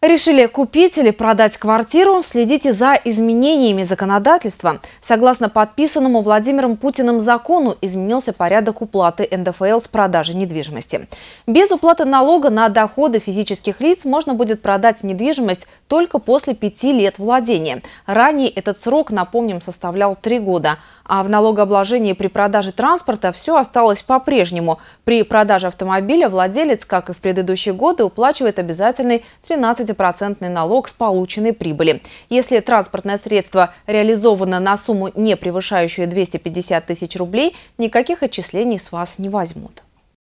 Решили купить или продать квартиру? Следите за изменениями законодательства. Согласно подписанному Владимиром Путиным закону, изменился порядок уплаты НДФЛ с продажи недвижимости. Без уплаты налога на доходы физических лиц можно будет продать недвижимость только после пяти лет владения. Ранее этот срок, напомним, составлял три года – а в налогообложении при продаже транспорта все осталось по-прежнему. При продаже автомобиля владелец, как и в предыдущие годы, уплачивает обязательный 13% налог с полученной прибыли. Если транспортное средство реализовано на сумму, не превышающую 250 тысяч рублей, никаких отчислений с вас не возьмут.